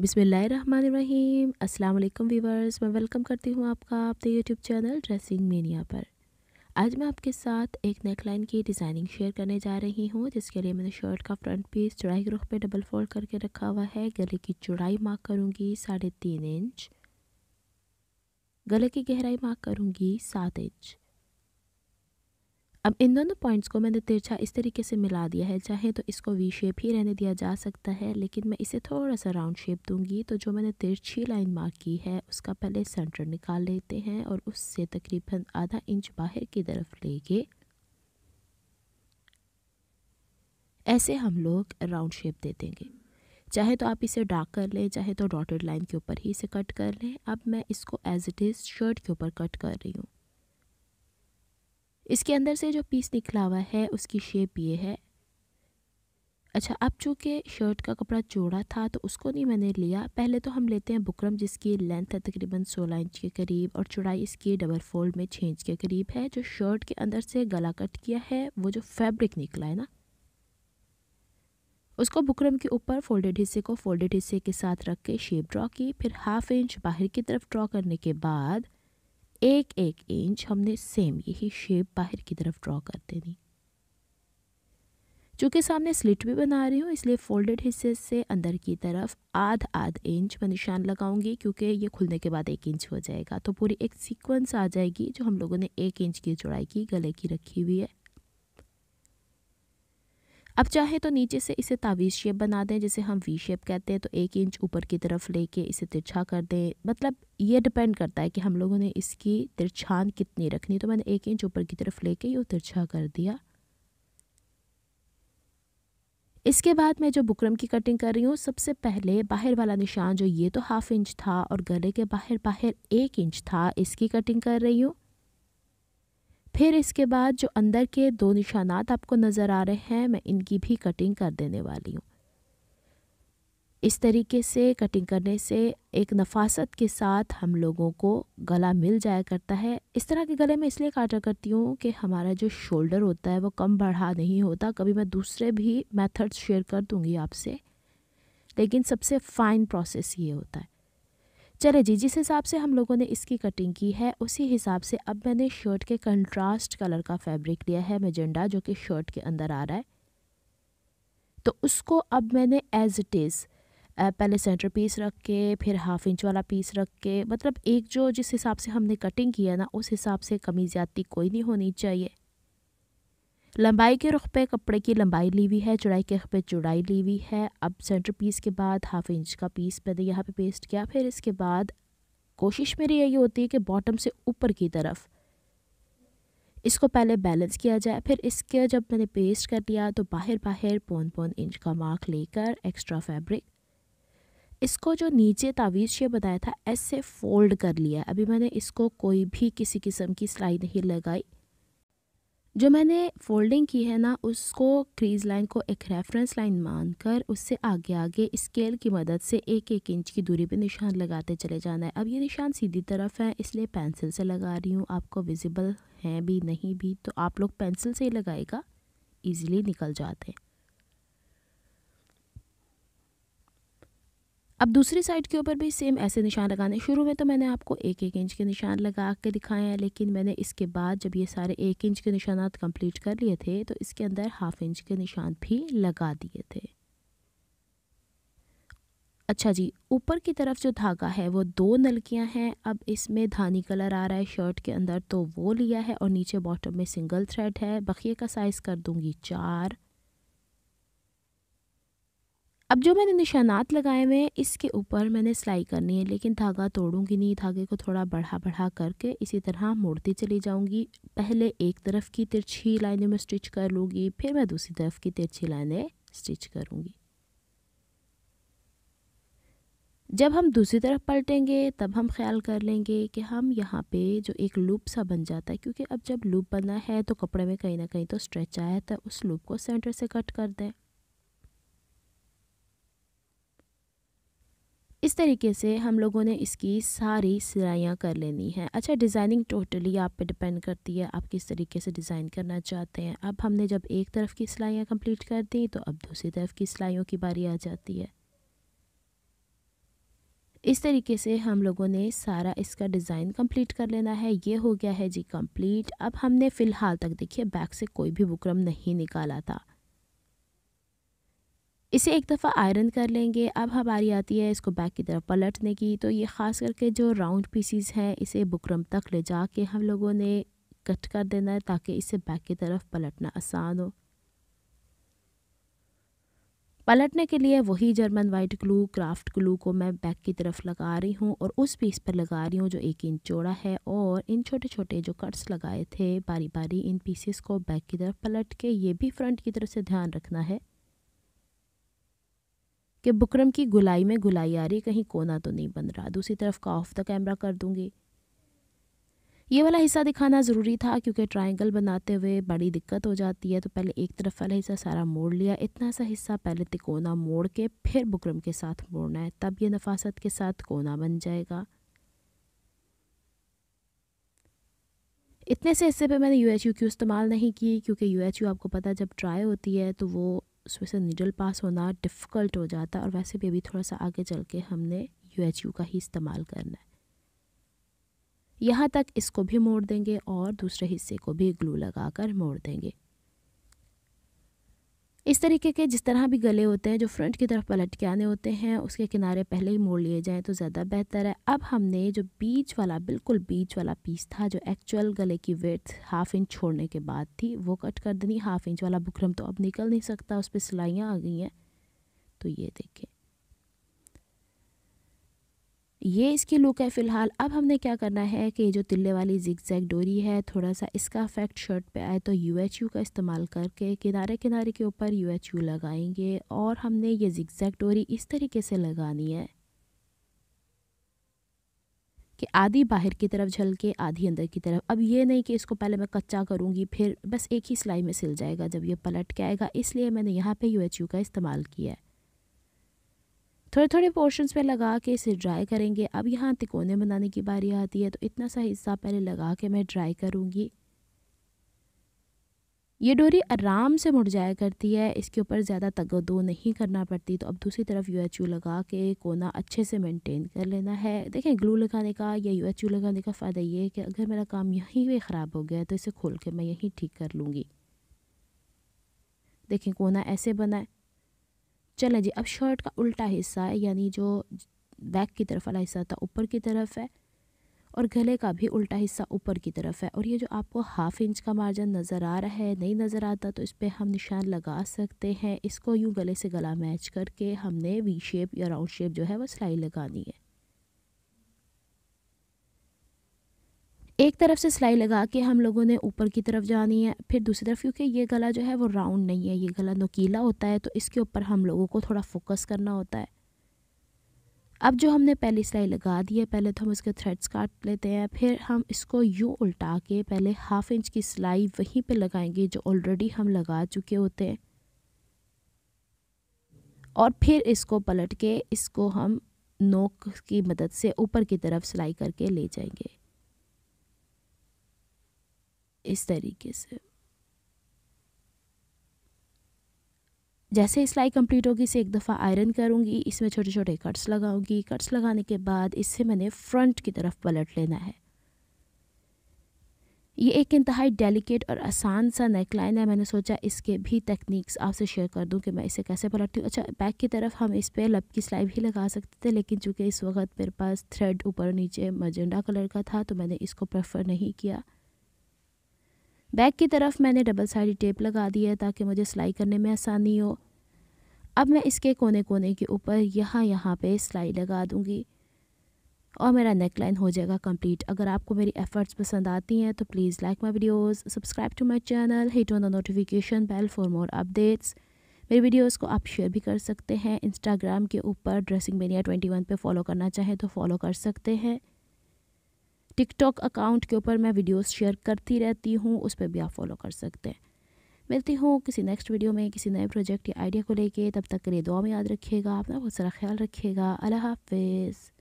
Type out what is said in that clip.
बिसमीम अल्लाम वीवर्स मैं वेलकम करती हूँ आपका आपके यूट्यूब चैनल ड्रेसिंग मेनिया पर आज मैं आपके साथ एक नेकलाइन की डिज़ाइनिंग शेयर करने जा रही हूँ जिसके लिए मैंने शर्ट का फ्रंट पीस चौड़ाई के रुख पर डबल फोल्ड करके रखा हुआ है गले की चौड़ाई मार्क करूँगी साढ़े तीन इंच गले की गहराई मार्क करूँगी सात इंच अब इन दोनों पॉइंट्स को मैंने तिरछा इस तरीके से मिला दिया है चाहे तो इसको वी शेप ही रहने दिया जा सकता है लेकिन मैं इसे थोड़ा सा राउंड शेप दूंगी तो जो मैंने तिरछी लाइन मार्क की है उसका पहले सेंटर निकाल लेते हैं और उससे तकरीबन आधा इंच बाहर की तरफ लेके ऐसे हम लोग राउंड शेप दे देंगे चाहे तो आप इसे डार्क कर लें चाहे तो डॉटेड लाइन के ऊपर ही इसे कट कर लें अब मैं इसको एज इट इज़ शर्ट के ऊपर कट कर रही हूँ इसके अंदर से जो पीस निकला हुआ है उसकी शेप ये है अच्छा अब चूँकि शर्ट का कपड़ा चौड़ा था तो उसको नहीं मैंने लिया पहले तो हम लेते हैं बुकरम जिसकी लेंथ है तकरीबन 16 इंच के करीब और चौड़ाई इसकी डबल फोल्ड में 6 इंच के करीब है जो शर्ट के अंदर से गला कट किया है वो जो फैब्रिक निकला है ना उसको बुकरम के ऊपर फोल्डेड हिस्से को फोल्डेड हिस्से के साथ रख के शेप ड्रॉ की फिर हाफ इंच बाहर की तरफ ड्रॉ करने के बाद एक एक इंच हमने सेम यही शेप बाहर की तरफ ड्रॉ कर देनी चूँकि सामने स्लिट भी बना रही हूँ इसलिए फोल्डेड हिस्से से अंदर की तरफ आध आध इंच में निशान लगाऊंगी क्योंकि ये खुलने के बाद एक इंच हो जाएगा तो पूरी एक सीक्वेंस आ जाएगी जो हम लोगों ने एक इंच की चौड़ाई की गले की रखी हुई है अब चाहे तो नीचे से इसे तावीज़ शेप बना दें जिसे हम वी शेप कहते हैं तो एक इंच ऊपर की तरफ लेके इसे तिरछा कर दें मतलब ये डिपेंड करता है कि हम लोगों ने इसकी तिरछान कितनी रखनी तो मैंने एक इंच ऊपर की तरफ ले कर तिरछा कर दिया इसके बाद मैं जो बुकरम की कटिंग कर रही हूँ सबसे पहले बाहर वाला निशान जो ये तो हाफ इंच था और गले के बाहर बाहर एक इंच था इसकी कटिंग कर रही हूँ फिर इसके बाद जो अंदर के दो निशानात आपको नज़र आ रहे हैं मैं इनकी भी कटिंग कर देने वाली हूँ इस तरीके से कटिंग करने से एक नफासत के साथ हम लोगों को गला मिल जाया करता है इस तरह के गले में इसलिए काटा करती हूँ कि हमारा जो शोल्डर होता है वो कम बढ़ा नहीं होता कभी मैं दूसरे भी मेथड्स शेयर कर दूँगी आपसे लेकिन सबसे फ़ाइन प्रोसेस ये होता है चले जी जिस हिसाब से हम लोगों ने इसकी कटिंग की है उसी हिसाब से अब मैंने शर्ट के कंट्रास्ट कलर का फैब्रिक लिया है मेजेंडा जो कि शर्ट के अंदर आ रहा है तो उसको अब मैंने एज इट इज़ पहले सेंटर पीस रख के फिर हाफ इंच वाला पीस रख के मतलब एक जो जिस हिसाब से हमने कटिंग की है ना उस हिसाब से कमी ज़्यादती कोई नहीं होनी चाहिए लंबाई के रुख पे कपड़े की लंबाई ली हुई है चौड़ाई के रुख पे चौड़ाई ली हुई है अब सेंटर पीस के बाद हाफ इंच का पीस मैंने यहाँ पे पेस्ट किया फिर इसके बाद कोशिश मेरी यही होती है कि बॉटम से ऊपर की तरफ इसको पहले बैलेंस किया जाए फिर इसके जब मैंने पेस्ट कर लिया तो बाहर बाहर पौन पौन इंच का मार्क लेकर एक्स्ट्रा फैब्रिक इसको जो नीचे तावीज़ ये बताया था ऐसे फोल्ड कर लिया अभी मैंने इसको कोई भी किसी किस्म की सिलाई नहीं लगाई जो मैंने फोल्डिंग की है ना उसको क्रीज लाइन को एक रेफरेंस लाइन मानकर उससे आगे आगे स्केल की मदद से एक एक इंच की दूरी पर निशान लगाते चले जाना है अब ये निशान सीधी तरफ है इसलिए पेंसिल से लगा रही हूँ आपको विजिबल हैं भी नहीं भी तो आप लोग पेंसिल से ही लगाएगा ईज़िली निकल जाते हैं अब दूसरी साइड के ऊपर भी सेम ऐसे निशान लगाने शुरू में तो मैंने आपको एक एक इंच के निशान लगा के दिखाए हैं लेकिन मैंने इसके बाद जब ये सारे एक इंच के निशान कंप्लीट कर लिए थे तो इसके अंदर हाफ इंच के निशान भी लगा दिए थे अच्छा जी ऊपर की तरफ जो धागा है वो दो नलकियां हैं अब इसमें धानी कलर आ रहा है शर्ट के अंदर तो वो लिया है और नीचे बॉटम में सिंगल थ्रेड है बखिए का साइज़ कर दूंगी चार अब जो मैंने निशानात लगाए हुए हैं इसके ऊपर मैंने सिलाई करनी है लेकिन धागा तोड़ूंगी नहीं धागे को थोड़ा बढ़ा बढ़ा करके इसी तरह मोड़ती चली जाऊंगी पहले एक तरफ की तिरछी लाइनें में स्टिच कर लूँगी फिर मैं दूसरी तरफ की तिरछी लाइनें स्टिच करूँगी जब हम दूसरी तरफ पलटेंगे तब हम ख्याल कर लेंगे कि हम यहाँ पे जो एक लूप सा बन जाता है क्योंकि अब जब लूप बना है तो कपड़े में कहीं ना कहीं तो स्ट्रेच आया तो उस लूप को सेंटर से कट कर दें इस तरीके से हम लोगों ने इसकी सारी सिलाइयाँ कर लेनी है अच्छा डिज़ाइनिंग टोटली आप पे डिपेंड करती है आप किस तरीके से डिज़ाइन करना चाहते हैं अब हमने जब एक तरफ की सिलाइयाँ कंप्लीट कर दी तो अब दूसरी तरफ की सिलाइयों की बारी आ जाती है इस तरीके से हम लोगों ने सारा इसका डिज़ाइन कंप्लीट कर लेना है ये हो गया है जी कंप्लीट अब हमने फ़िलहाल तक देखिए बैक से कोई भी बुकरम नहीं निकाला था इसे एक दफ़ा आयरन कर लेंगे अब हमारी आती है इसको बैक की तरफ पलटने की तो ये ख़ास करके जो राउंड पीसीज हैं इसे बुकरम तक ले जा के हम लोगों ने कट कर देना है ताकि इसे बैक की तरफ पलटना आसान हो पलटने के लिए वही German white glue craft glue को मैं बैक की तरफ लगा रही हूँ और उस पीस पर लगा रही हूँ जो एक इंच चौड़ा है और इन छोटे छोटे जो कट्स लगाए थे बारी बारी इन पीसेस को बैक की तरफ पलट के ये भी फ्रंट की तरफ से ध्यान रखना है कि बुकरम की गुलाई में गुलाई आ रही कहीं कोना तो नहीं बन रहा दूसरी तरफ का ऑफ द कैमरा कर दूंगी ये वाला हिस्सा दिखाना ज़रूरी था क्योंकि ट्रायंगल बनाते हुए बड़ी दिक्कत हो जाती है तो पहले एक तरफ वाला हिस्सा सारा मोड़ लिया इतना सा हिस्सा पहले तिकोना तो मोड़ के फिर बुकरम के साथ मोड़ना है तब ये नफासत के साथ कोना बन जाएगा इतने से हिस्से पे मैंने यू एच यू की इस्तेमाल नहीं की क्योंकि यू एच यू आपको पता जब ट्राई होती है तो वो उसमें से निडल पास होना डिफ़िकल्ट हो जाता है और वैसे भी अभी थोड़ा सा आगे चल के हमने यू का ही इस्तेमाल करना है यहाँ तक इसको भी मोड़ देंगे और दूसरे हिस्से को भी ग्लू लगाकर मोड़ देंगे इस तरीके के जिस तरह भी गले होते हैं जो फ्रंट की तरफ पलट के आने होते हैं उसके किनारे पहले ही मोड़ लिए जाएँ तो ज़्यादा बेहतर है अब हमने जो बीच वाला बिल्कुल बीच वाला पीस था जो एक्चुअल गले की वेथ हाफ इंच छोड़ने के बाद थी वो कट कर देनी हाफ इंच वाला बुखरम तो अब निकल नहीं सकता उस पर सिलाइयाँ आ गई हैं तो ये देखें ये इसकी लुक है फ़िलहाल अब हमने क्या करना है कि जो तिल्ले वाली जिग डोरी है थोड़ा सा इसका इफेक्ट शर्ट पे आए तो यू का इस्तेमाल करके किनारे किनारे के ऊपर यू लगाएंगे और हमने ये जिग डोरी इस तरीके से लगानी है कि आधी बाहर की तरफ झल के आधी अंदर की तरफ अब ये नहीं कि इसको पहले मैं कच्चा करूँगी फिर बस एक ही सिलाई में सिल जाएगा जब ये पलट के आएगा इसलिए मैंने यहाँ पे यू का इस्तेमाल किया है थोड़े थोड़े पोर्शंस पे लगा के इसे ड्राई करेंगे अब यहाँ तिकोने बनाने की बारी आती है तो इतना सा हिस्सा पहले लगा के मैं ड्राई करूँगी ये डोरी आराम से मुड़ जाया करती है इसके ऊपर ज़्यादा तगदो नहीं करना पड़ती तो अब दूसरी तरफ यू एच यू लगा के कोना अच्छे से मेंटेन कर लेना है देखें ग्लू लगाने का या यू एच यू लगाने का फ़ायदा ये है कि अगर मेरा काम यहीं पे ख़राब हो गया तो इसे खोल के मैं यहीं ठीक कर लूँगी देखें कोना ऐसे बनाए चलें जी अब शर्ट का उल्टा हिस्सा है यानी जो बैक की तरफ वाला हिस्सा था ऊपर की तरफ है और गले का भी उल्टा हिस्सा ऊपर की तरफ है और ये जो आपको हाफ इंच का मार्जिन नज़र आ रहा है नहीं नज़र आता तो इस पर हम निशान लगा सकते हैं इसको यूँ गले से गला मैच करके हमने वी शेप या राउंड शेप जो है वो सिलाई लगानी है एक तरफ से सिलाई लगा के हम लोगों ने ऊपर की तरफ जानी है फिर दूसरी तरफ क्योंकि ये गला जो है वो राउंड नहीं है ये गला नोकीला होता है तो इसके ऊपर हम लोगों को थोड़ा फोकस करना होता है अब जो हमने पहली सिलाई लगा दी है पहले तो हम इसके थ्रेड्स काट लेते हैं फिर हम इसको यूँ उल्टा के पहले हाफ इंच की सिलाई वहीं पर लगाएंगे जो ऑलरेडी हम लगा चुके होते हैं और फिर इसको पलट के इसको हम नोक की मदद से ऊपर की तरफ सिलाई करके ले जाएंगे इस तरीके से जैसे सिलाई कंप्लीट होगी इसे एक दफ़ा आयरन करूँगी इसमें छोटे छोटे कट्स लगाऊंगी कट्स लगाने के बाद इसे मैंने फ्रंट की तरफ पलट लेना है ये एक इंतहाई डेलिकेट और आसान सा नेक लाइन है मैंने सोचा इसके भी टेक्निक्स आपसे शेयर कर दूं कि मैं इसे कैसे पलटती हूँ अच्छा बैक की तरफ हम इस पर लब की सिलाई भी लगा सकते थे लेकिन चूँकि इस वक्त मेरे पास थ्रेड ऊपर नीचे मजेंडा कलर का था तो मैंने इसको प्रेफर नहीं किया बैक की तरफ मैंने डबल साइड टेप लगा दी है ताकि मुझे सिलाई करने में आसानी हो अब मैं इसके कोने कोने के ऊपर यहाँ यहाँ पे सिलाई लगा दूँगी और मेरा नेक लाइन हो जाएगा कंप्लीट अगर आपको मेरी एफ़र्ट्स पसंद आती हैं तो please like my videos subscribe to my channel hit on the notification bell for more updates मेरी वीडियोज़ को आप शेयर भी कर सकते हैं इंस्टाग्राम के ऊपर ड्रेसिंग मेनिया ट्वेंटी वन पर फॉलो करना चाहें तो फॉलो कर सकते हैं टिकटॉक अकाउंट के ऊपर मैं वीडियोस शेयर करती रहती हूँ उस पर भी आप फॉलो कर सकते हैं मिलती हूँ किसी नेक्स्ट वीडियो में किसी नए प्रोजेक्ट या आइडिया को लेके तब तक के लिए दुआ में याद रखिएगा अपना बहुत सारा ख्याल रखिएगा अल्लाह हाफिज़